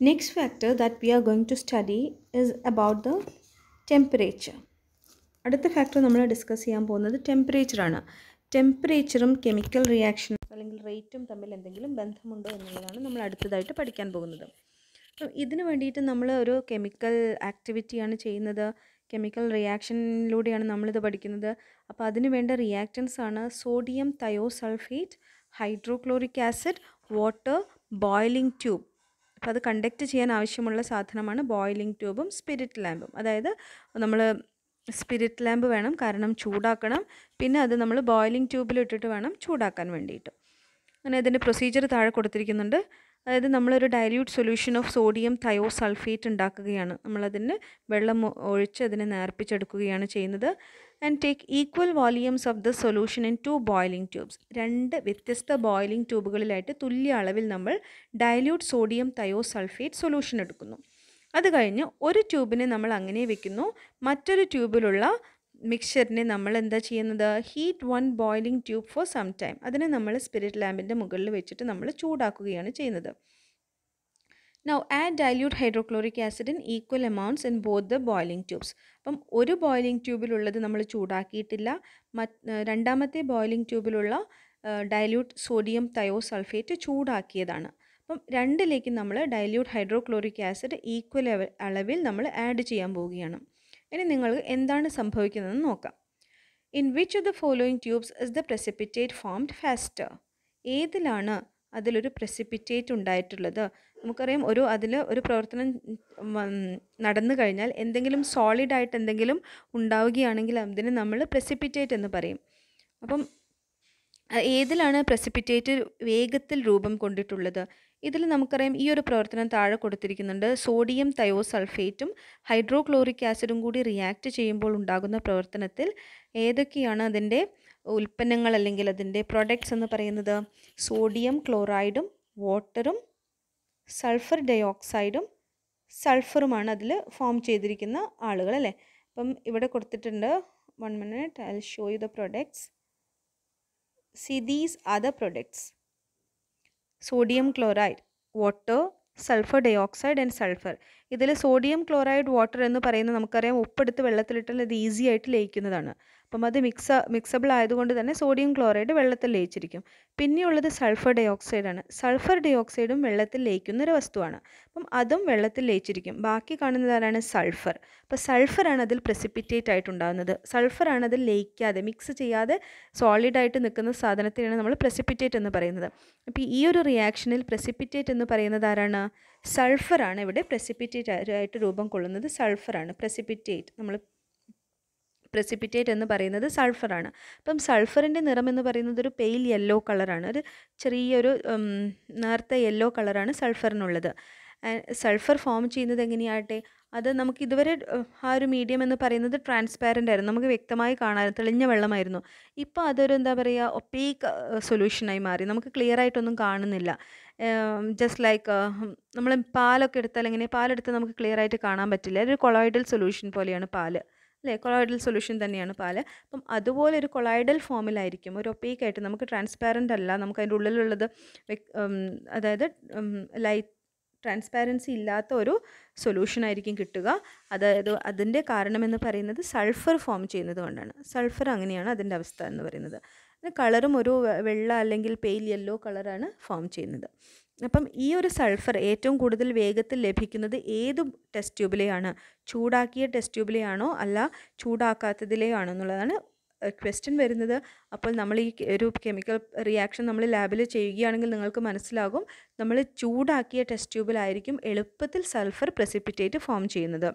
Next factor that we are going to study is about the temperature. അടുത്ത factor നമ്മൾ discuss ചെയ്യാൻ പോകുന്നത് ടെമ്പറേച്ചറാണ് ടെമ്പറേച്ചറും chemical റിയാക്ഷനും അല്ലെങ്കിൽ റേറ്റും തമ്മിൽ എന്തെങ്കിലും ബന്ധമുണ്ടോ എന്നുള്ളതാണ് നമ്മൾ അടുത്തതായിട്ട് പഠിക്കാൻ പോകുന്നത് അപ്പം ഇതിന് വേണ്ടിയിട്ട് നമ്മൾ ഒരു കെമിക്കൽ ആക്ടിവിറ്റിയാണ് ചെയ്യുന്നത് കെമിക്കൽ റിയാക്ഷനിലൂടെയാണ് നമ്മളിത് പഠിക്കുന്നത് അപ്പോൾ അതിന് വേണ്ട റിയാക്റ്റൻസ് ആണ് sodium thiosulphate hydrochloric acid water boiling tube അപ്പോൾ അത് കണ്ടക്റ്റ് ചെയ്യാൻ ആവശ്യമുള്ള സാധനമാണ് ബോയിലിംഗ് ട്യൂബും സ്പിരിറ്റ് ലാമ്പും അതായത് നമ്മൾ സ്പിരിറ്റ് ലാമ്പ് വേണം കാരണം ചൂടാക്കണം പിന്നെ അത് നമ്മൾ ബോയിലിംഗ് ട്യൂബിലിട്ടിട്ട് വേണം ചൂടാക്കാൻ വേണ്ടിയിട്ട് അങ്ങനെ അതിൻ്റെ പ്രൊസീജിയർ താഴെ കൊടുത്തിരിക്കുന്നുണ്ട് അതായത് നമ്മളൊരു dilute solution of sodium thiosulphate ഉണ്ടാക്കുകയാണ് നമ്മളതിന് വെള്ളം ഒഴിച്ച് അതിനെ നേർപ്പിച്ചെടുക്കുകയാണ് ചെയ്യുന്നത് and take equal volumes of the solution in two boiling tubes രണ്ട് വ്യത്യസ്ത ബോയിലിംഗ് ട്യൂബുകളിലായിട്ട് തുല്യ അളവിൽ നമ്മൾ dilute sodium thiosulphate solution എടുക്കുന്നു അത് കഴിഞ്ഞ് ഒരു ട്യൂബിനെ നമ്മൾ അങ്ങനെ വെക്കുന്നു മറ്റൊരു ട്യൂബിലുള്ള മിക്സ്ചറിനെ നമ്മൾ എന്താ ചെയ്യുന്നത് heat one boiling tube for some time അതിനെ നമ്മൾ സ്പിരിറ്റ് ലാമ്പിൻ്റെ മുകളിൽ വെച്ചിട്ട് നമ്മൾ ചൂടാക്കുകയാണ് ചെയ്യുന്നത് Now add dilute hydrochloric acid in equal amounts in both the boiling tubes അപ്പം ഒരു ബോയിലിംഗ് ട്യൂബിലുള്ളത് നമ്മൾ ചൂടാക്കിയിട്ടില്ല രണ്ടാമത്തെ ബോയിലിംഗ് ട്യൂബിലുള്ള ഡയല്യൂട്ട് സോഡിയം തയോ സൾഫേറ്റ് ചൂടാക്കിയതാണ് അപ്പം രണ്ടിലേക്ക് നമ്മൾ ഡയല്യൂട്ട് ഹൈഡ്രോക്ലോറിക് ആസിഡ് ഈക്വൽ അളവിൽ നമ്മൾ ആഡ് ചെയ്യാൻ പോവുകയാണ് ഇനി നിങ്ങൾക്ക് എന്താണ് സംഭവിക്കുന്നതെന്ന് നോക്കാം in which of the following tubes is the precipitate formed faster ഏതിലാണ് അതിലൊരു പ്രസിപ്പിറ്റേറ്റ് ഉണ്ടായിട്ടുള്ളത് നമുക്കറിയാം ഒരു അതിൽ ഒരു പ്രവർത്തനം നടന്നു കഴിഞ്ഞാൽ എന്തെങ്കിലും സോളിഡായിട്ട് എന്തെങ്കിലും ഉണ്ടാവുകയാണെങ്കിൽ അതിന് നമ്മൾ പ്രസിപ്പിറ്റേറ്റ് എന്ന് പറയും അപ്പം ഏതിലാണ് പ്രസിപ്പിറ്റേറ്റ് വേഗത്തിൽ രൂപം കൊണ്ടിട്ടുള്ളത് ഇതിൽ നമുക്കറിയാം ഈ ഒരു പ്രവർത്തനം താഴെ കൊടുത്തിരിക്കുന്നുണ്ട് സോഡിയം തയോസൾഫേറ്റും ഹൈഡ്രോക്ലോറിക് ആസിഡും കൂടി റിയാക്ട് ചെയ്യുമ്പോൾ ഉണ്ടാകുന്ന പ്രവർത്തനത്തിൽ ഏതൊക്കെയാണ് അതിൻ്റെ ഉൽപ്പന്നങ്ങൾ അല്ലെങ്കിൽ അതിൻ്റെ പ്രൊഡക്ട്സ് എന്ന് പറയുന്നത് സോഡിയം ക്ലോറൈഡും വാട്ടറും സൾഫർ ഡയോക്സൈഡും സൾഫറുമാണ് അതിൽ ഫോം ചെയ്തിരിക്കുന്ന ആളുകൾ അല്ലേ അപ്പം ഇവിടെ കൊടുത്തിട്ടുണ്ട് one minute I show you the products see these are the products sodium chloride water sulphur dioxide and sulphur ഇതിൽ സോഡിയം ക്ലോറൈഡ് വാട്ടർ എന്ന് പറയുന്ന നമുക്കറിയാം ഉപ്പെടുത്ത് വെള്ളത്തിലിട്ടാൽ ഇത് ഈസി ആയിട്ട് ലയിക്കുന്നതാണ് അപ്പം അത് മിക്സ മിക്സബിൾ ആയതുകൊണ്ട് തന്നെ സോഡിയം ക്ലോറൈഡ് വെള്ളത്തിൽ ലയിച്ചിരിക്കും പിന്നെയുള്ളത് സൾഫർ ഡൈ ഓക്സൈഡാണ് സൾഫർ ഡൈ ഓക്സൈഡും വെള്ളത്തിൽ ലയിക്കുന്ന ഒരു വസ്തുവാണ് അപ്പം അതും വെള്ളത്തിൽ ലയിച്ചിരിക്കും ബാക്കി കാണുന്നത് ആരാണ് സൾഫർ അപ്പോൾ സൾഫറാണ് അതിൽ പ്രസിപ്പിറ്റേറ്റ് ആയിട്ടുണ്ടാകുന്നത് സൾഫറാണ് അതിൽ ലയിക്കാതെ മിക്സ് ചെയ്യാതെ സോളിഡായിട്ട് നിൽക്കുന്ന സാധനത്തിനാണ് നമ്മൾ പ്രസിപ്പിറ്റേറ്റ് എന്ന് പറയുന്നത് അപ്പോൾ ഈ ഒരു റിയാക്ഷനിൽ പ്രസിപ്പിറ്റേറ്റ് എന്ന് പറയുന്നത് ആരാണ് സൾഫറാണ് ഇവിടെ പ്രസിപ്പിറ്റേറ്റ് ആയിട്ട് രൂപം കൊള്ളുന്നത് സൾഫറാണ് പ്രസിപ്പിറ്റേറ്റ് നമ്മൾ പ്രസിപ്പിറ്റേറ്റ് എന്ന് പറയുന്നത് സൾഫറാണ് അപ്പം സൾഫറിൻ്റെ നിറം എന്ന് പറയുന്നത് ഒരു പെയിൽ യെല്ലോ കളറാണ് ഒരു ചെറിയൊരു നേർത്ത യെല്ലോ കളറാണ് സൾഫറിനുള്ളത് സൾഫർ ഫോം ചെയ്യുന്നത് എങ്ങനെയാകട്ടെ അത് നമുക്ക് ഇതുവരെ ആ ഒരു മീഡിയം എന്ന് പറയുന്നത് ട്രാൻസ്പാരൻ്റ് ആയിരുന്നു നമുക്ക് വ്യക്തമായി കാണാൻ തെളിഞ്ഞ വെള്ളമായിരുന്നു ഇപ്പോൾ അതൊരു എന്താ പറയുക ഒപ്പീക്ക് സൊല്യൂഷനായി മാറി നമുക്ക് ക്ലിയർ ആയിട്ടൊന്നും കാണുന്നില്ല ജസ്റ്റ് ലൈക്ക് നമ്മൾ പാലൊക്കെ എടുത്താൽ എങ്ങനെ പാലെടുത്ത് നമുക്ക് ക്ലിയർ ആയിട്ട് കാണാൻ പറ്റില്ല ഒരു കൊളോയിഡൽ സൊല്യൂഷൻ പോലെയാണ് പാല് അല്ലേ കൊളോയിഡൽ സൊല്യൂഷൻ തന്നെയാണ് പാല് അപ്പം അതുപോലെ ഒരു കൊളോയിഡൽ ഫോമിലായിരിക്കും ഒരു ആയിട്ട് നമുക്ക് ട്രാൻസ്പാരൻ്റ് അല്ല നമുക്ക് അതിൻ്റെ ഉള്ളിലുള്ളത് അതായത് ലൈറ്റ് ട്രാൻസ്പാരൻസി ഇല്ലാത്ത ഒരു സൊല്യൂഷൻ ആയിരിക്കും കിട്ടുക അതായത് അതിൻ്റെ കാരണമെന്ന് പറയുന്നത് സൾഫർ ഫോം ചെയ്യുന്നത് കൊണ്ടാണ് സൾഫർ അങ്ങനെയാണ് അതിൻ്റെ അവസ്ഥ എന്ന് പറയുന്നത് കളറും ഒരു വെള്ള അല്ലെങ്കിൽ പെയിൽ യെല്ലോ കളറാണ് ഫോം ചെയ്യുന്നത് അപ്പം ഈ ഒരു സൾഫർ ഏറ്റവും കൂടുതൽ വേഗത്തിൽ ലഭിക്കുന്നത് ഏത് ടെസ്റ്റ് ട്യൂബിലെയാണ് ചൂടാക്കിയ ടെസ്റ്റ് ട്യൂബിലെയാണോ അല്ല ചൂടാക്കാത്തതിലെയാണോ എന്നുള്ളതാണ് ക്വസ്റ്റ്യൻ വരുന്നത് അപ്പോൾ നമ്മൾ ഈ ഒരു കെമിക്കൽ റിയാക്ഷൻ നമ്മൾ ലാബിൽ ചെയ്യുകയാണെങ്കിൽ നിങ്ങൾക്ക് മനസ്സിലാകും നമ്മൾ ചൂടാക്കിയ ടെസ്റ്റ് ട്യൂബിലായിരിക്കും എളുപ്പത്തിൽ സൾഫർ പ്രസിപ്പിറ്റേറ്റ് ഫോം ചെയ്യുന്നത്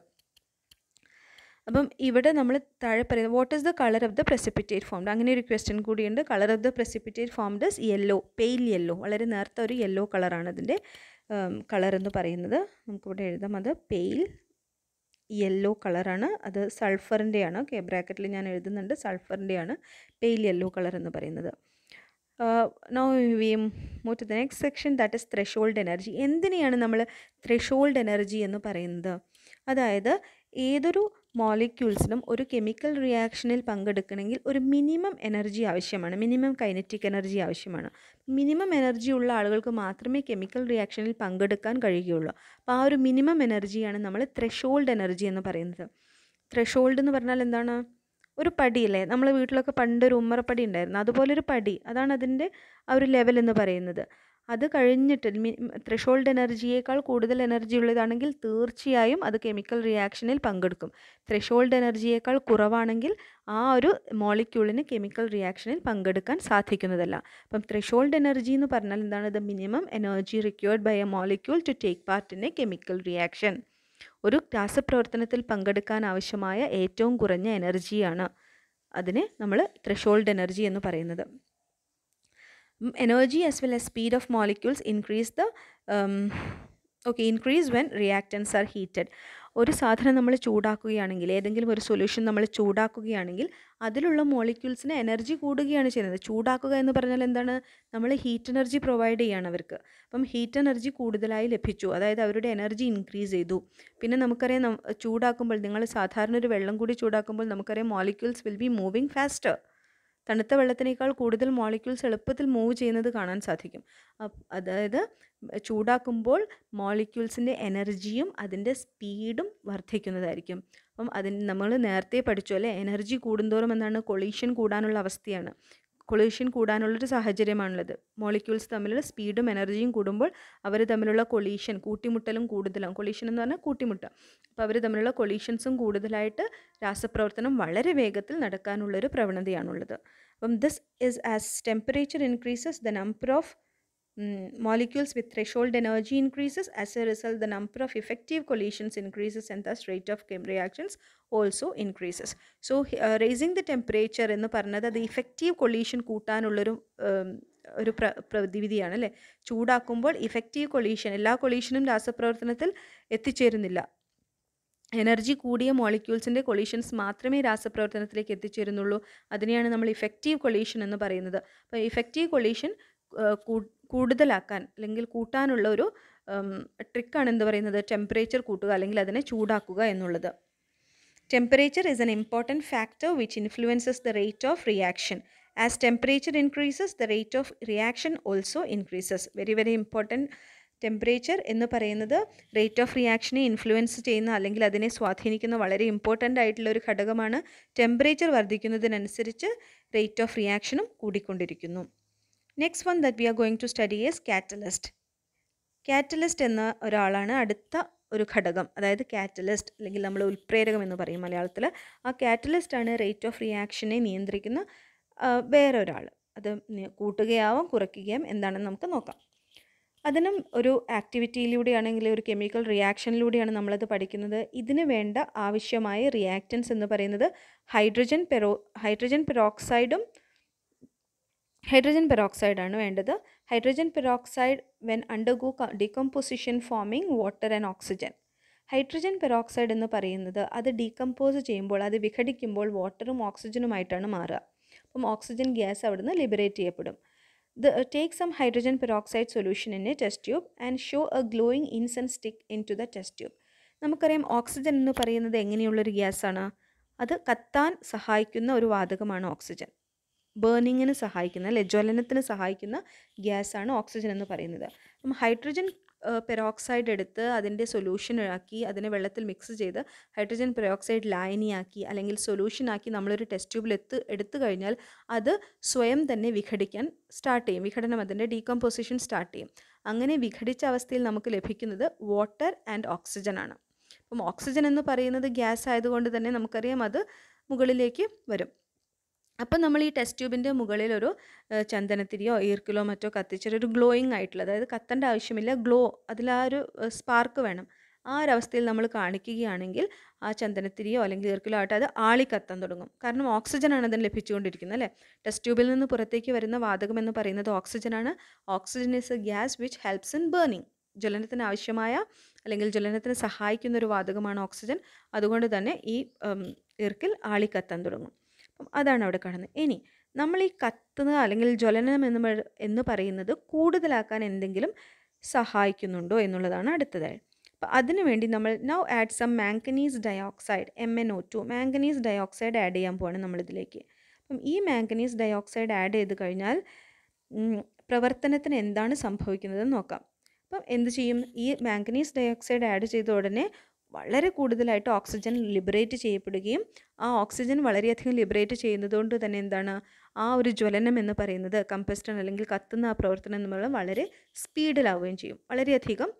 അപ്പം ഇവിടെ നമ്മൾ താഴെ പറയുന്നത് what is the colour of the precipitate formed അങ്ങനെ ഒരു ക്വസ്റ്റ്യൻ കൂടിയുണ്ട് colour of the precipitate formed is yellow pale yellow വളരെ നേർത്ത ഒരു യെല്ലോ കളറാണ് അതിൻ്റെ കളർ എന്ന് പറയുന്നത് നമുക്കിവിടെ എഴുതാം അത് പെയിൽ യെല്ലോ കളറാണ് അത് സൾഫറിൻ്റെയാണ് ഓക്കെ ബ്രാക്കറ്റിൽ ഞാൻ എഴുതുന്നുണ്ട് സൾഫറിൻ്റെയാണ് പെയിൽ യെല്ലോ കളർ എന്ന് പറയുന്നത് now we move to the next section that is hold energy എന്തിനെയാണ് നമ്മൾ ഹോൾഡ് എനർജി എന്ന് പറയുന്നത് അതായത് ഏതൊരു മോളിക്യൂൾസിനും ഒരു കെമിക്കൽ റിയാക്ഷനിൽ പങ്കെടുക്കണമെങ്കിൽ ഒരു മിനിമം എനർജി ആവശ്യമാണ് മിനിമം കൈനറ്റിക് എനർജി ആവശ്യമാണ് മിനിമം എനർജി ഉള്ള ആളുകൾക്ക് മാത്രമേ കെമിക്കൽ റിയാക്ഷനിൽ പങ്കെടുക്കാൻ കഴിയുകയുള്ളൂ അപ്പോൾ ആ ഒരു മിനിമം എനർജിയാണ് നമ്മൾ ത്രഷോൾഡ് എനർജി എന്ന് പറയുന്നത് ത്രഷോൾഡ് എന്ന് പറഞ്ഞാൽ എന്താണ് ഒരു പടിയില്ലേ നമ്മളെ വീട്ടിലൊക്കെ പണ്ട് ഒരു ഉമ്മറപ്പടി ഉണ്ടായിരുന്നു അതുപോലെ ഒരു പടി അതാണ് അതിൻ്റെ ആ ഒരു ലെവൽ എന്ന് പറയുന്നത് അത് കഴിഞ്ഞിട്ട് ത്രെഷോൾഡ് എനർജിയേക്കാൾ കൂടുതൽ എനർജി ഉള്ളതാണെങ്കിൽ തീർച്ചയായും അത് കെമിക്കൽ റിയാക്ഷനിൽ പങ്കെടുക്കും ത്രെഷോൾഡ് എനർജിയേക്കാൾ കുറവാണെങ്കിൽ ആ ഒരു മോളിക്യൂളിന് കെമിക്കൽ റിയാക്ഷനിൽ പങ്കെടുക്കാൻ സാധിക്കുന്നതല്ല അപ്പം ത്രെഷോൾഡ് എനർജി എന്ന് പറഞ്ഞാൽ എന്താണ് the minimum energy required by a molecule to take part in a chemical reaction ഒരു രാസപ്രവർത്തനത്തിൽ പങ്കെടുക്കാൻ ആവശ്യമായ ഏറ്റവും കുറഞ്ഞ എനർജിയാണ് അതിനെ നമ്മൾ ത്രെഷോൾഡ് എനർജി എന്ന് പറയുന്നത് energy as well as speed of molecules increase the um, okay increase when reactants are heated ഒരു സാധനം നമ്മൾ ചൂടാക്കുകയാണെങ്കിൽ ഏതെങ്കിലും ഒരു സൊല്യൂഷൻ നമ്മൾ ചൂടാക്കുകയാണെങ്കിൽ അതിലുള്ള മോളിക്യൂൾസിന് എനർജി കൂടുകയാണ് ചെയ്യുന്നത് ചൂടാക്കുക എന്ന് പറഞ്ഞാൽ എന്താണ് നമ്മൾ ഹീറ്റ് എനർജി പ്രൊവൈഡ് ചെയ്യാണ് അവർക്ക് അപ്പം ഹീറ്റ് എനർജി കൂടുതലായി ലഭിച്ചു അതായത് അവരുടെ എനർജി ഇൻക്രീസ് ചെയ്തു പിന്നെ നമുക്കറിയാം ചൂടാക്കുമ്പോൾ നിങ്ങൾ സാധാരണ ഒരു വെള്ളം കൂടി ചൂടാക്കുമ്പോൾ നമുക്കറിയാം molecules will be moving faster തണുത്ത വെള്ളത്തിനേക്കാൾ കൂടുതൽ മോളിക്യൂൾസ് എളുപ്പത്തിൽ മൂവ് ചെയ്യുന്നത് കാണാൻ സാധിക്കും അതായത് ചൂടാക്കുമ്പോൾ മോളിക്യൂൾസിൻ്റെ എനർജിയും അതിൻ്റെ സ്പീഡും വർദ്ധിക്കുന്നതായിരിക്കും അപ്പം അതിന് നമ്മൾ നേരത്തെ പഠിച്ചു അല്ലേ എനർജി കൂടുന്തോറും എന്താണ് കൊളീഷൻ കൂടാനുള്ള അവസ്ഥയാണ് കൊളീഷ്യൻ കൂടാനുള്ളൊരു സാഹചര്യമാണുള്ളത് മോളിക്യൂൾസ് തമ്മിലുള്ള സ്പീഡും എനർജിയും കൂടുമ്പോൾ അവർ തമ്മിലുള്ള കൊളീഷ്യൻ കൂട്ടിമുട്ടലും കൂടുതലാണ് കൊളീഷ്യൻ എന്ന് പറഞ്ഞാൽ കൂട്ടിമുട്ട അപ്പോൾ അവർ തമ്മിലുള്ള കൊളീഷ്യൻസും കൂടുതലായിട്ട് രാസപ്രവർത്തനം വളരെ വേഗത്തിൽ നടക്കാനുള്ളൊരു പ്രവണതയാണുള്ളത് അപ്പം this is as temperature increases the number of molecules with with threshold energy increases. As a result, the number of effective collisions increases and thus rate of reactions also increases so raising the temperature എന്ന് പറഞ്ഞത് അത് effective collision കൂട്ടാനുള്ളൊരു ഒരു പ്ര പ്രതിവിധിയാണ് അല്ലേ ചൂടാക്കുമ്പോൾ effective collision എല്ലാ കൊളീഷനും രാസപ്രവർത്തനത്തിൽ എത്തിച്ചേരുന്നില്ല energy കൂടിയ മോളിക്യൂൾസിൻ്റെ collisions മാത്രമേ രാസപ്രവർത്തനത്തിലേക്ക് എത്തിച്ചേരുന്നുള്ളൂ അതിനെയാണ് നമ്മൾ ഇഫക്റ്റീവ് കൊളീഷൻ എന്ന് പറയുന്നത് അപ്പോൾ ഇഫക്റ്റീവ് കൊളീഷൻ കൂടുതലാക്കാൻ അല്ലെങ്കിൽ കൂട്ടാനുള്ള ഒരു ട്രിക്കാണ് എന്ത് പറയുന്നത് ടെമ്പറേച്ചർ കൂട്ടുക അല്ലെങ്കിൽ അതിനെ ചൂടാക്കുക എന്നുള്ളത് temperature is an important factor which influences the rate of reaction as temperature increases the rate of reaction also increases very very important temperature എന്ന് പറയുന്നത് റേറ്റ് ഓഫ് റിയാക്ഷനെ ഇൻഫ്ലുവൻസ് ചെയ്യുന്ന അല്ലെങ്കിൽ അതിനെ സ്വാധീനിക്കുന്ന വളരെ ഇമ്പോർട്ടൻ്റ് ആയിട്ടുള്ള ഒരു ഘടകമാണ് ടെമ്പറേച്ചർ വർദ്ധിക്കുന്നതിനനുസരിച്ച് റേറ്റ് ഓഫ് റിയാക്ഷനും കൂടിക്കൊണ്ടിരിക്കുന്നു next one that we are going to study is catalyst catalyst എന്ന ഒരാളാണ് അടുത്ത ഒരു ഘടകം അതായത് കാറ്റലിസ്റ്റ് അല്ലെങ്കിൽ നമ്മൾ ഉൽപ്രേരകം എന്ന് പറയും മലയാളത്തിൽ ആ കാറ്റലിസ്റ്റ് ആണ് റേറ്റ് ഓഫ് റിയാക്ഷനെ നിയന്ത്രിക്കുന്ന വേറെ ഒരാൾ അത് കൂട്ടുകയാവാം കുറയ്ക്കുകയും എന്താണെന്ന് നമുക്ക് നോക്കാം അതിനും ഒരു ആക്ടിവിറ്റിയിലൂടെയാണെങ്കിൽ ഒരു കെമിക്കൽ റിയാക്ഷനിലൂടെയാണ് നമ്മളത് പഠിക്കുന്നത് ഇതിന് വേണ്ട ആവശ്യമായ റിയാക്റ്റൻസ് എന്ന് പറയുന്നത് ഹൈഡ്രജൻ പെറോ ഹൈഡ്രജൻ പെറോക്സൈഡും ഹൈഡ്രജൻ പെറോക്സൈഡ് ആണ് വേണ്ടത് hydrogen peroxide when undergo decomposition forming water and oxygen hydrogen peroxide എന്ന് പറയുന്നത് അത് ഡീകമ്പോസ് ചെയ്യുമ്പോൾ അത് വിഘടിക്കുമ്പോൾ വാട്ടറും ഓക്സിജനുമായിട്ടാണ് മാറുക അപ്പം ഓക്സിജൻ ഗ്യാസ് അവിടുന്ന് ലിബറേറ്റ് ചെയ്യപ്പെടും the take some hydrogen peroxide solution in a test tube and show a glowing incense stick into the test tube നമുക്കറിയാം ഓക്സിജൻ എന്ന് പറയുന്നത് എങ്ങനെയുള്ളൊരു ഗ്യാസാണ് അത് കത്താൻ സഹായിക്കുന്ന ഒരു വാതകമാണ് ഓക്സിജൻ ബേണിങ്ങിന് സഹായിക്കുന്ന അല്ലെ ജ്വലനത്തിന് സഹായിക്കുന്ന ഗ്യാസാണ് ഓക്സിജൻ എന്ന് പറയുന്നത് അപ്പം ഹൈഡ്രജൻ പെറോക്സൈഡ് എടുത്ത് അതിൻ്റെ സൊല്യൂഷൻ ആക്കി അതിനെ വെള്ളത്തിൽ മിക്സ് ചെയ്ത് ഹൈഡ്രജൻ പെറോക്സൈഡ് ലായനിയാക്കി അല്ലെങ്കിൽ സൊല്യൂഷനാക്കി നമ്മളൊരു ടെസ്റ്റ് ട്യൂബിൽ എത്ത് എടുത്തു കഴിഞ്ഞാൽ അത് സ്വയം തന്നെ വിഘടിക്കാൻ സ്റ്റാർട്ട് ചെയ്യും വിഘടനം അതിൻ്റെ ഡീകമ്പോസിഷൻ സ്റ്റാർട്ട് ചെയ്യും അങ്ങനെ വിഘടിച്ച അവസ്ഥയിൽ നമുക്ക് ലഭിക്കുന്നത് വാട്ടർ ആൻഡ് ഓക്സിജൻ ആണ് അപ്പം ഓക്സിജൻ എന്ന് പറയുന്നത് ഗ്യാസ് ആയതുകൊണ്ട് തന്നെ നമുക്കറിയാം അത് മുകളിലേക്ക് വരും അപ്പം നമ്മൾ ഈ ടെസ്റ്റ് ട്യൂബിൻ്റെ മുകളിൽ ഒരു ചന്ദനത്തിരിയോ ഈർക്കിലോ മറ്റോ കത്തിച്ചൊരു ഒരു ഗ്ലോയിങ് ആയിട്ടുള്ള അതായത് കത്തേണ്ട ആവശ്യമില്ല ഗ്ലോ അതിൽ ആ ഒരു സ്പാർക്ക് വേണം ആ ഒരവസ്ഥയിൽ നമ്മൾ കാണിക്കുകയാണെങ്കിൽ ആ ചന്ദനത്തിരിയോ അല്ലെങ്കിൽ ഈർക്കിലോ ആയിട്ട് അത് ആളിക്കത്താൻ തുടങ്ങും കാരണം ഓക്സിജനാണ് അതിന് ലഭിച്ചുകൊണ്ടിരിക്കുന്നത് അല്ലേ ടെസ്റ്റ് ട്യൂബിൽ നിന്ന് പുറത്തേക്ക് വരുന്ന വാതകം എന്ന് പറയുന്നത് ഓക്സിജനാണ് oxygen is a gas which helps in burning ജ്വലനത്തിന് ആവശ്യമായ അല്ലെങ്കിൽ ജ്വലനത്തിന് സഹായിക്കുന്ന ഒരു വാതകമാണ് ഓക്സിജൻ അതുകൊണ്ട് തന്നെ ഈ ഈർക്കിൽ ആളിക്കത്താൻ തുടങ്ങും അതാണ് അവിടെ കാണുന്നത് ഇനി നമ്മൾ ഈ കത്തുന്ന അല്ലെങ്കിൽ ജ്വലനം എന്ന് എന്ന് പറയുന്നത് കൂടുതലാക്കാൻ എന്തെങ്കിലും സഹായിക്കുന്നുണ്ടോ എന്നുള്ളതാണ് അടുത്തതായി അപ്പോൾ അതിനുവേണ്ടി നമ്മൾ now add some manganese dioxide M N O two manganese dioxide add ചെയ്യാൻ പോവാണ് നമ്മളിതിലേക്ക് അപ്പം ഈ മാംഗനീസ് ഡയോക്സൈഡ് ആഡ് ചെയ്ത് കഴിഞ്ഞാൽ പ്രവർത്തനത്തിന് എന്താണ് സംഭവിക്കുന്നതെന്ന് നോക്കാം അപ്പം എന്ത് ചെയ്യും ഈ മാംഗനീസ് ഡയോക്സൈഡ് ആഡ് ചെയ്ത ഉടനെ വളരെ കൂടുതലായിട്ട് ഓക്സിജൻ ലിബറേറ്റ് ചെയ്യപ്പെടുകയും ആ ഓക്സിജൻ വളരെയധികം ലിബറേറ്റ് ചെയ്യുന്നതുകൊണ്ട് തന്നെ എന്താണ് ആ ഒരു ജ്വലനം എന്ന് പറയുന്നത് കമ്പസ്റ്റൺ അല്ലെങ്കിൽ കത്തുന്ന ആ പ്രവർത്തനം എന്നുള്ളത് വളരെ സ്പീഡിലാവുകയും ചെയ്യും വളരെയധികം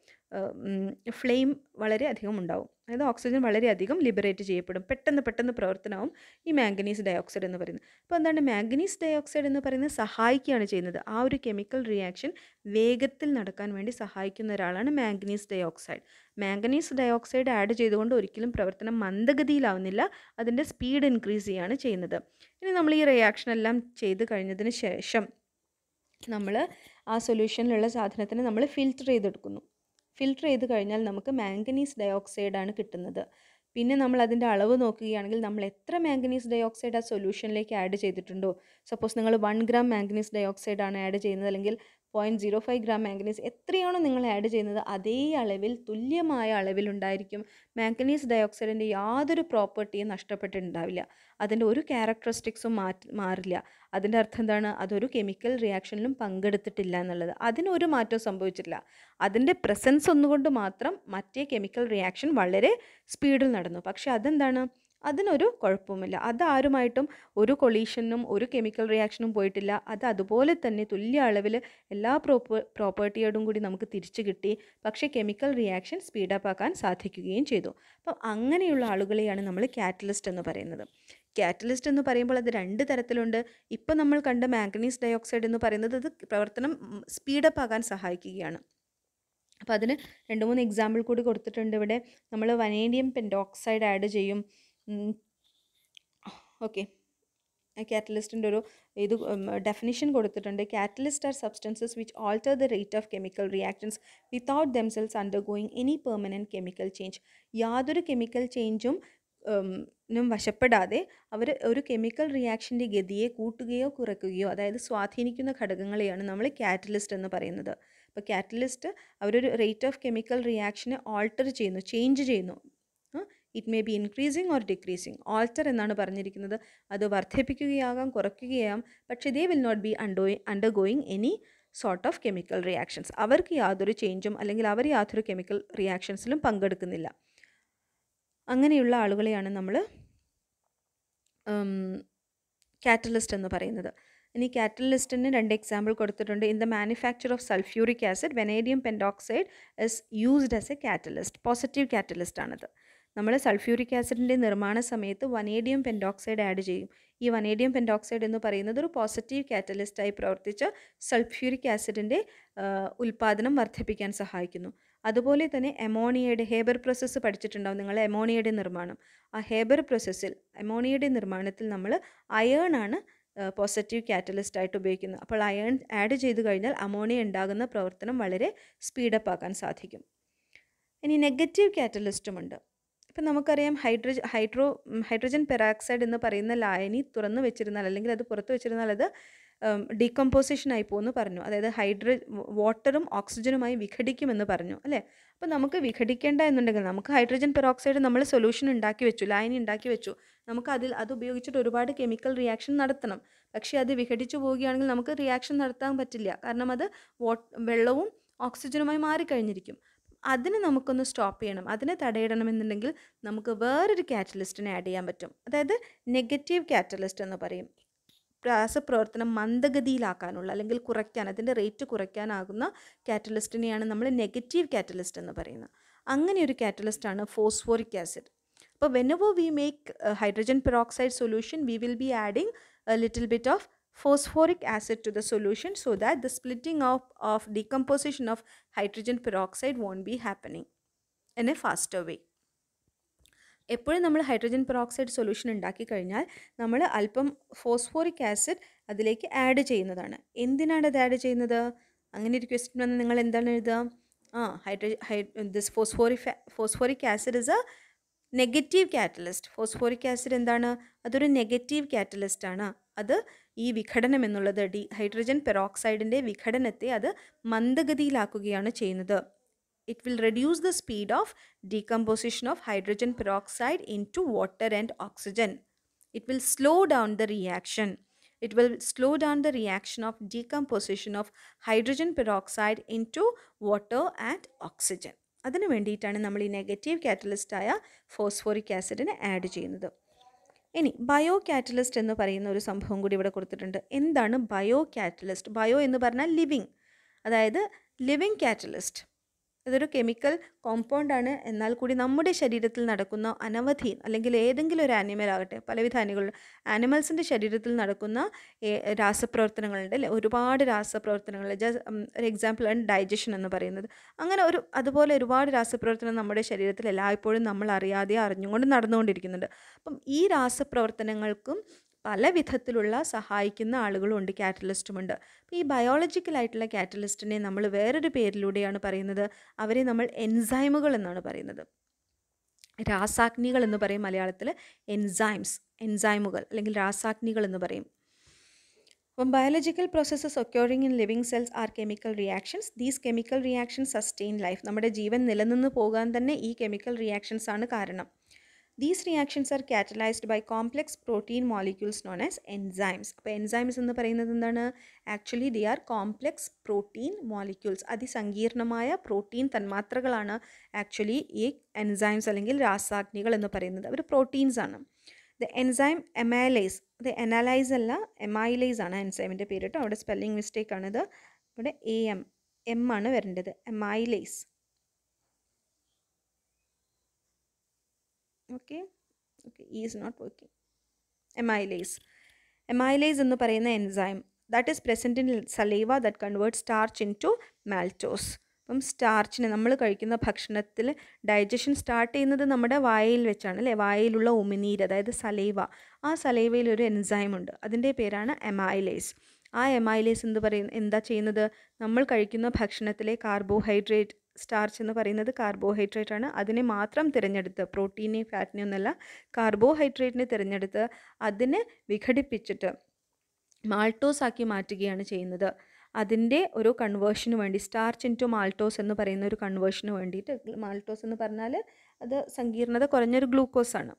ഫ്ലെയിം വളരെ അധികം ഉണ്ടാവും അതായത് ഓക്സിജൻ വളരെയധികം ലിബറേറ്റ് ചെയ്യപ്പെടും പെട്ടെന്ന് പെട്ടെന്ന് പ്രവർത്തനവും ഈ മാംഗനീസ് ഡയോക്സൈഡ് എന്ന് പറയുന്നത് അപ്പോൾ എന്താണ് മാംഗനീസ് ഡയോക്സൈഡ് എന്ന് പറയുന്നത് സഹായിക്കുകയാണ് ചെയ്യുന്നത് ആ ഒരു കെമിക്കൽ റിയാക്ഷൻ വേഗത്തിൽ നടക്കാൻ വേണ്ടി സഹായിക്കുന്ന ഒരാളാണ് manganese dioxide manganese dioxide add ചെയ്തുകൊണ്ട് ഒരിക്കലും പ്രവർത്തനം മന്ദഗതിയിലാവുന്നില്ല അതിൻ്റെ സ്പീഡ് ഇൻക്രീസ് ചെയ്യുകയാണ് ചെയ്യുന്നത് ഇനി നമ്മൾ ഈ റിയാക്ഷൻ എല്ലാം ചെയ്ത് കഴിഞ്ഞതിന് ശേഷം നമ്മൾ ആ സൊല്യൂഷനിലുള്ള സാധനത്തിന് നമ്മൾ ഫിൽറ്റർ ചെയ്തെടുക്കുന്നു ഫിൽട്ടർ ചെയ്ത് കഴിഞ്ഞാൽ നമുക്ക് മാംഗനീസ് ഡയോക്സൈഡാണ് കിട്ടുന്നത് പിന്നെ നമ്മൾ അതിൻ്റെ അളവ് നോക്കുകയാണെങ്കിൽ നമ്മൾ എത്ര മാംഗനീസ് ഡയോക്സൈഡ് ആ സൊല്യൂഷനിലേക്ക് ആഡ് ചെയ്തിട്ടുണ്ടോ സപ്പോസ് നിങ്ങൾ വൺ ഗ്രാം മാംഗനീസ് ഡയോക്സൈഡ് ആണ് ആഡ് ചെയ്യുന്നത് അല്ലെങ്കിൽ point zero five gram manganese എത്രയാണോ നിങ്ങൾ ആഡ് ചെയ്യുന്നത് അതേ അളവിൽ തുല്യമായ അളവിലുണ്ടായിരിക്കും മാംഗനീസ് ഡയോക്സൈഡിൻ്റെ യാതൊരു പ്രോപ്പർട്ടിയും നഷ്ടപ്പെട്ടിട്ടുണ്ടാവില്ല അതിൻ്റെ ഒരു ക്യാരക്ടറിസ്റ്റിക്സും മാറ്റി മാറില്ല അതിൻ്റെ അർത്ഥം എന്താണ് അതൊരു കെമിക്കൽ റിയാക്ഷനിലും പങ്കെടുത്തിട്ടില്ല എന്നുള്ളത് അതിനൊരു മാറ്റവും സംഭവിച്ചിട്ടില്ല അതിൻ്റെ പ്രസൻസ് ഒന്നുകൊണ്ട് മാത്രം മറ്റേ കെമിക്കൽ റിയാക്ഷൻ വളരെ സ്പീഡിൽ നടന്നു പക്ഷേ അതെന്താണ് അതിനൊരു കുഴപ്പമില്ല അതാരുമായിട്ടും ഒരു കൊളീഷനും ഒരു കെമിക്കൽ റിയാക്ഷനും പോയിട്ടില്ല അത് അതുപോലെ തന്നെ തുല്യ അളവിൽ എല്ലാ പ്രോപ്പ പ്രോപ്പർട്ടിയോടും കൂടി നമുക്ക് തിരിച്ചു കിട്ടി പക്ഷേ കെമിക്കൽ റിയാക്ഷൻ സ്പീഡപ്പ് ആക്കാൻ സാധിക്കുകയും ചെയ്തു അപ്പം അങ്ങനെയുള്ള ആളുകളെയാണ് നമ്മൾ കാറ്റലിസ്റ്റ് എന്ന് പറയുന്നത് കാറ്റലിസ്റ്റ് എന്ന് പറയുമ്പോൾ അത് രണ്ട് തരത്തിലുണ്ട് ഇപ്പം നമ്മൾ കണ്ട മാംഗനീസ് ഡയോക്സൈഡ് എന്ന് പറയുന്നത് അത് പ്രവർത്തനം സ്പീഡപ്പ് ആകാൻ സഹായിക്കുകയാണ് അപ്പോൾ അതിന് രണ്ട് മൂന്ന് എക്സാമ്പിൾ കൂടി കൊടുത്തിട്ടുണ്ട് ഇവിടെ നമ്മൾ വനേഡിയം പെൻഡോക്സൈഡ് ആഡ് ചെയ്യും ഓക്കെ കാറ്റലിസ്റ്റിൻ്റെ ഒരു ഇത് ഡെഫിനിഷൻ കൊടുത്തിട്ടുണ്ട് catalyst are substances which alter the rate of chemical reactions without themselves undergoing any permanent chemical change യാതൊരു കെമിക്കൽ ചേഞ്ചും നും വശപ്പെടാതെ അവർ ഒരു കെമിക്കൽ റിയാക്ഷൻ്റെ ഗതിയെ കൂട്ടുകയോ കുറയ്ക്കുകയോ അതായത് സ്വാധീനിക്കുന്ന ഘടകങ്ങളെയാണ് നമ്മൾ കാറ്റലിസ്റ്റ് എന്ന് പറയുന്നത് അപ്പോൾ കാറ്റലിസ്റ്റ് അവരൊരു റേറ്റ് ഓഫ് കെമിക്കൽ റിയാക്ഷനെ ആൾട്ടർ ചെയ്യുന്നു ചേഞ്ച് ചെയ്യുന്നു it may be increasing or decreasing alter എന്നാണ് പറഞ്ഞിരിക്കുന്നത് അത് വർദ്ധിപ്പിക്കുകയാകാം കുറയ്ക്കുകയാകാം പക്ഷേ ദേ വിൽ നോട്ട് ബി അണ്ടോയി undergoing any sort of chemical reactions അവർക്ക് യാതൊരു ചേഞ്ചും അല്ലെങ്കിൽ അവർ യാതൊരു കെമിക്കൽ റിയാക്ഷൻസിലും പങ്കെടുക്കുന്നില്ല അങ്ങനെയുള്ള ആളുകളെയാണ് നമ്മൾ കാറ്റലിസ്റ്റ് എന്ന് പറയുന്നത് ഇനി കാറ്റലിസ്റ്റിന് രണ്ട് എക്സാമ്പിൾ കൊടുത്തിട്ടുണ്ട് in the manufacture of sulphuric acid vanadium pentoxide is used as a catalyst positive catalyst ആണത് നമ്മൾ സൾഫ്യൂരിക് ആസിഡിൻ്റെ നിർമ്മാണ സമയത്ത് വനേഡിയം പെൻഡോക്സൈഡ് ആഡ് ചെയ്യും ഈ വനേഡിയം പെൻഡോക്സൈഡ് എന്ന് പറയുന്നത് ഒരു പോസിറ്റീവ് കാറ്റലിസ്റ്റായി പ്രവർത്തിച്ച് സൾഫ്യൂരിക് ആസിഡിൻ്റെ ഉൽപ്പാദനം വർദ്ധിപ്പിക്കാൻ സഹായിക്കുന്നു അതുപോലെ തന്നെ എമോണിയയുടെ ഹേബർ പ്രോസസ്സ് പഠിച്ചിട്ടുണ്ടാവും നിങ്ങൾ എമോണിയയുടെ നിർമ്മാണം ആ ഹേബർ പ്രോസസ്സിൽ എമോണിയയുടെ നിർമ്മാണത്തിൽ നമ്മൾ അയേൺ ആണ് പോസിറ്റീവ് കാറ്റലിസ്റ്റ് ആയിട്ട് ഉപയോഗിക്കുന്നത് അപ്പോൾ അയൺ ആഡ് ചെയ്ത് കഴിഞ്ഞാൽ അമോണിയ ഉണ്ടാകുന്ന പ്രവർത്തനം വളരെ സ്പീഡപ്പ് ആക്കാൻ സാധിക്കും ഇനി നെഗറ്റീവ് കാറ്റലിസ്റ്റുമുണ്ട് ഇപ്പം നമുക്കറിയാം ഹൈഡ്രജ ഹൈഡ്രോ ഹൈഡ്രജൻ പെറാക്സൈഡ് എന്ന് പറയുന്ന ലായനി തുറന്നു വെച്ചിരുന്നാൽ അല്ലെങ്കിൽ അത് പുറത്ത് വെച്ചിരുന്നാൽ അത് ഡീകമ്പോസിഷനായി പോകുമെന്ന് പറഞ്ഞു അതായത് ഹൈഡ്ര വാട്ടറും ഓക്സിജനുമായി വിഘടിക്കുമെന്ന് പറഞ്ഞു അല്ലേ അപ്പോൾ നമുക്ക് വിഘടിക്കേണ്ട എന്നുണ്ടെങ്കിൽ നമുക്ക് ഹൈഡ്രജൻ പെറോക്സൈഡ് നമ്മൾ സൊല്യൂഷൻ ഉണ്ടാക്കി വെച്ചു ലായനി ഉണ്ടാക്കി വെച്ചു നമുക്ക് അതിൽ അത് ഉപയോഗിച്ചിട്ട് ഒരുപാട് കെമിക്കൽ റിയാക്ഷൻ നടത്തണം പക്ഷേ അത് വിഘടിച്ചു പോവുകയാണെങ്കിൽ നമുക്ക് റിയാക്ഷൻ നടത്താൻ പറ്റില്ല കാരണം അത് വെള്ളവും ഓക്സിജനുമായി മാറിക്കഴിഞ്ഞിരിക്കും അതിന് നമുക്കൊന്ന് സ്റ്റോപ്പ് ചെയ്യണം അതിനെ തടയിടണമെന്നുണ്ടെങ്കിൽ നമുക്ക് വേറൊരു കാറ്റലിസ്റ്റിനെ ആഡ് ചെയ്യാൻ പറ്റും അതായത് നെഗറ്റീവ് കാറ്റലിസ്റ്റ് എന്ന് പറയും രാസപ്രവർത്തനം മന്ദഗതിയിലാക്കാനുള്ള അല്ലെങ്കിൽ കുറയ്ക്കാൻ അതിൻ്റെ റേറ്റ് കുറയ്ക്കാനാകുന്ന കാറ്റലിസ്റ്റിനെയാണ് നമ്മൾ നെഗറ്റീവ് കാറ്റലിസ്റ്റ് എന്ന് പറയുന്നത് അങ്ങനെ ഒരു കാറ്റലിസ്റ്റാണ് ഫോസ്ഫോറിക് ആസിഡ് അപ്പോൾ വെനവോ we make hydrogen peroxide solution we will be adding little bit of phosphoric acid to the solution so that the splitting up of, of decomposition of hydrogen peroxide won't be happening in a faster way. എപ്പോഴും നമ്മൾ hydrogen peroxide solution ഉണ്ടാക്കി കഴിഞ്ഞാൽ നമ്മൾ അല്പം phosphoric acid അതിലേക്ക് add ചെയ്യുന്നതാണ് എന്തിനാണ് അത് ആഡ് ചെയ്യുന്നത് അങ്ങനെ ഒരു ക്വസ്റ്റ്യൻ വന്ന് നിങ്ങൾ എന്താണ് എഴുതുക ആ ഹൈഡ്രജൻ ഹൈ this phosphoric phosphoric acid is a negative catalyst phosphoric acid എന്താണ് അതൊരു നെഗറ്റീവ് കാറ്റലിസ്റ്റ് ആണ് അത് ഈ വിഘടനം എന്നുള്ളത് ഡി ഹൈഡ്രജൻ പെറോക്സൈഡിൻ്റെ വിഘടനത്തെ അത് മന്ദഗതിയിലാക്കുകയാണ് ചെയ്യുന്നത് it will reduce the speed of decomposition of hydrogen peroxide into water and oxygen it will slow down the reaction it will slow down the reaction of decomposition of hydrogen peroxide into water and oxygen അതിനു വേണ്ടിയിട്ടാണ് നമ്മൾ ഈ negative കാറ്റലിസ്റ്റായ phosphoric ആസിഡിനെ add ചെയ്യുന്നത് ഇനി bio catalyst എന്ന് പറയുന്ന ഒരു സംഭവം കൂടി ഇവിടെ കൊടുത്തിട്ടുണ്ട് എന്താണ് ബയോ കാറ്റലിസ്റ്റ് ബയോ എന്ന് പറഞ്ഞാൽ ലിവിങ് അതായത് ലിവിങ് കാറ്റലിസ്റ്റ് ഇതൊരു കെമിക്കൽ ആണ് എന്നാൽ കൂടി നമ്മുടെ ശരീരത്തിൽ നടക്കുന്ന അനവധി അല്ലെങ്കിൽ ഏതെങ്കിലും ഒരു ആനിമൽ ആകട്ടെ പലവിധ ആനിമൽ ആനിമൽസിൻ്റെ ശരീരത്തിൽ നടക്കുന്ന രാസപ്രവർത്തനങ്ങളുണ്ട് അല്ലേ ഒരുപാട് രാസപ്രവർത്തനങ്ങൾ ഒരു എക്സാമ്പിൾ ആണ് ഡൈജഷൻ എന്ന് പറയുന്നത് അങ്ങനെ ഒരു അതുപോലെ ഒരുപാട് രാസപ്രവർത്തനം നമ്മുടെ ശരീരത്തിൽ എല്ലായ്പ്പോഴും നമ്മൾ അറിയാതെ അറിഞ്ഞുകൊണ്ട് നടന്നുകൊണ്ടിരിക്കുന്നുണ്ട് അപ്പം ഈ രാസപ്രവർത്തനങ്ങൾക്കും പല വിധത്തിലുള്ള സഹായിക്കുന്ന ആളുകളുണ്ട് കാറ്റലിസ്റ്റുമുണ്ട് അപ്പോൾ ഈ ബയോളജിക്കലായിട്ടുള്ള കാറ്റലിസ്റ്റിനെ നമ്മൾ വേറൊരു പേരിലൂടെയാണ് പറയുന്നത് അവരെ നമ്മൾ എൻസൈമുകൾ എന്നാണ് പറയുന്നത് രാസാഗ്നികൾ എന്ന് പറയും മലയാളത്തിൽ എൻസൈംസ് എൻസൈമുകൾ അല്ലെങ്കിൽ രാസാഗ്നികൾ എന്ന് പറയും അപ്പം biological processes occurring in living cells are chemical reactions these chemical reactions sustain life നമ്മുടെ ജീവൻ നിലനിന്ന് പോകാൻ തന്നെ ഈ കെമിക്കൽ റിയാക്ഷൻസ് ആണ് കാരണം these reactions are catalysed by complex protein molecules known as enzymes അപ്പോൾ എൻസൈംസ് എന്ന് പറയുന്നത് എന്താണ് actually they are complex protein molecules അതിസങ്കീർണമായ പ്രോട്ടീൻ തന്മാത്രകളാണ് ആക്ച്വലി ഈ എൻസൈംസ് അല്ലെങ്കിൽ രാസാഗ്നികൾ എന്ന് പറയുന്നത് അവർ പ്രോട്ടീൻസ് ആണ് ദ എൻസൈം എമാലൈസ് അത് എനാലൈസ് അല്ല എമൈലൈസ് ആണ് എൻസൈമിൻ്റെ പേര് അവിടെ സ്പെല്ലിംഗ് മിസ്റ്റേക്ക് ആണിത് ഇവിടെ എ എം എം ആണ് വരേണ്ടത് amylase okay okay is not working amylase amylase എന്ന് പറയുന്ന enzyme that is present in saliva that convert starch into maltose അപ്പം സ്റ്റാർച്ചിനെ നമ്മൾ കഴിക്കുന്ന ഭക്ഷണത്തിൽ ഡൈജഷൻ സ്റ്റാർട്ട് ചെയ്യുന്നത് നമ്മുടെ വായയിൽ വെച്ചാണ് അല്ലേ വായയിലുള്ള ഉമിനീര് അതായത് സലൈവ ആ സലൈവയിൽ ഒരു എൻസൈം ഉണ്ട് അതിൻ്റെ പേരാണ് എമൈലേസ് ആ എമൈലേസ് എന്ന് പറയുന്ന എന്താ ചെയ്യുന്നത് നമ്മൾ കഴിക്കുന്ന ഭക്ഷണത്തിലെ കാർബോഹൈഡ്രേറ്റ് സ്റ്റാർച്ച് എന്ന് പറയുന്നത് കാർബോഹൈഡ്രേറ്റ് ആണ് അതിനെ മാത്രം തിരഞ്ഞെടുത്ത് പ്രോട്ടീനെ ഫാറ്റിനെ ഒന്നല്ല കാർബോഹൈഡ്രേറ്റിനെ തിരഞ്ഞെടുത്ത് അതിനെ വിഘടിപ്പിച്ചിട്ട് മാൾട്ടോസ് ആക്കി മാറ്റുകയാണ് ചെയ്യുന്നത് അതിൻ്റെ ഒരു കൺവേർഷന് വേണ്ടി സ്റ്റാർച്ച് ഇൻ ടു മാൾട്ടോസ് എന്ന് പറയുന്ന ഒരു കൺവേർഷന് വേണ്ടിയിട്ട് മാൾട്ടോസ് എന്ന് പറഞ്ഞാൽ അത് സങ്കീർണത കുറഞ്ഞൊരു ഗ്ലൂക്കോസാണ്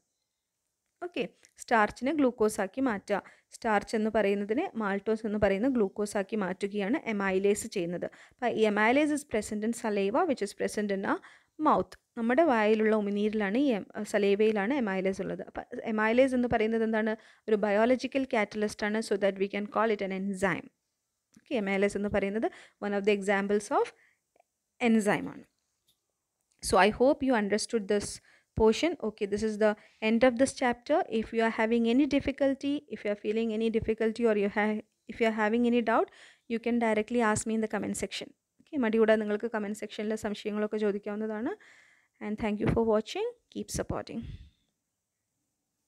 ഓക്കെ സ്റ്റാർച്ചിനെ ഗ്ലൂക്കോസാക്കി മാറ്റുക സ്റ്റാർച്ച് എന്ന് പറയുന്നതിനെ മാൾട്ടോസ് എന്ന് പറയുന്ന ഗ്ലൂക്കോസാക്കി മാറ്റുകയാണ് എമൈലേസ് ചെയ്യുന്നത് അപ്പം ഈ amylase is present in saliva which is present in ആ മൗത്ത് നമ്മുടെ വായിലുള്ള ഉമിനീരിലാണ് ഈ സലേവയിലാണ് എമൈലേസ് ഉള്ളത് അപ്പം എമൈലേസ് എന്ന് പറയുന്നത് എന്താണ് ഒരു ബയോളജിക്കൽ കാറ്റലിസ്റ്റ് ആണ് so that we can call it an enzyme okay amylase എന്ന് പറയുന്നത് one of the examples of എൻസൈമാണ് so I hope you understood this portion okay this is the end of this chapter if you are having any difficulty if you are feeling any difficulty or you have if you are having any doubt you can directly ask me in the comment section okay comment section la സെക്ഷനിൽ സംശയങ്ങളൊക്കെ ചോദിക്കാവുന്നതാണ് and thank you for watching keep supporting